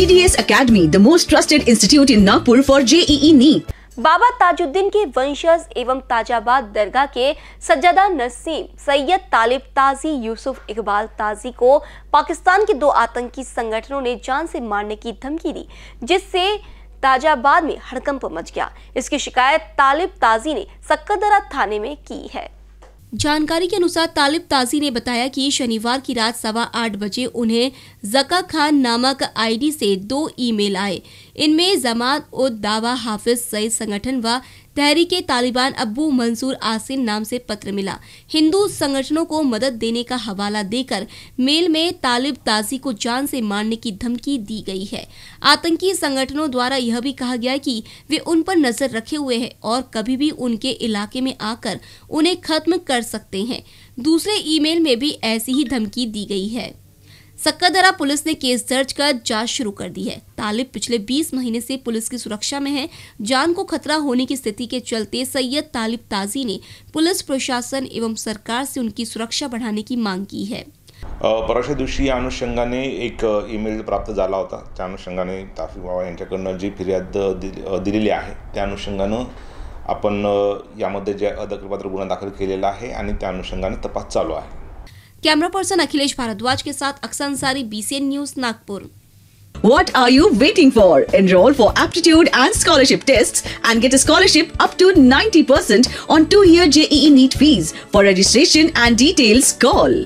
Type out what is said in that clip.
GDS Academy, the most trusted institute in Nagpur for JEE e NEET. बाबा ताजुद्दीन के वंशज एवं ताजाबाद दरगाह के सज्जादा नसीम सैयद तालिब ताजी यूसुफ इकबाल ताजी को पाकिस्तान के दो आतंकी संगठनों ने जान से मारने की धमकी दी जिससे ताजाबाद में हड़कंप मच गया इसकी शिकायत तालिब ताजी ने सक्कदरा थाने में की है जानकारी के अनुसार तालिब ताजी ने बताया कि शनिवार की रात सवा आठ बजे उन्हें जका खान नामक आईडी से दो ईमेल आए इनमें जमात उद दावा हाफिज सईद संगठन व तहरीक तालिबान अबू मंसूर आसिन नाम से पत्र मिला हिंदू संगठनों को मदद देने का हवाला देकर मेल में तालिब ताजी को जान से मारने की धमकी दी गई है आतंकी संगठनों द्वारा यह भी कहा गया कि वे उन पर नजर रखे हुए हैं और कभी भी उनके इलाके में आकर उन्हें खत्म कर सकते हैं दूसरे ईमेल में भी ऐसी ही धमकी दी गई है सक्कादरा पुलिस ने केस दर्ज कर जांच शुरू कर दी है तालिब पिछले 20 महीने से पुलिस की सुरक्षा में है जान को खतरा होने की स्थिति के चलते सैयद तालिब ताजी ने पुलिस प्रशासन एवं सरकार से उनकी सुरक्षा बढ़ाने की मांग की है परवाच्या दिवशी या अनुषंगाने एक ईमेल प्राप्त झाला होता त्या अनुषंगाने ताफी बाबा यांच्याकडनं जी फिर्याद दिलेली आहे त्या अनुषंगानं आपण यामध्ये जे अदखलपात्र गुन्हा दाखल केलेला आहे आणि त्या अनुषंगाने तपास चालू आहे कैमरा पर्सन अखिलेश भारद्वाज के साथ अक्सर Ansari BCN news Nagpur What are you waiting for? Enroll for aptitude and scholarship tests and get a scholarship up to 90% on two-year JEE NEET fees. For registration and details, call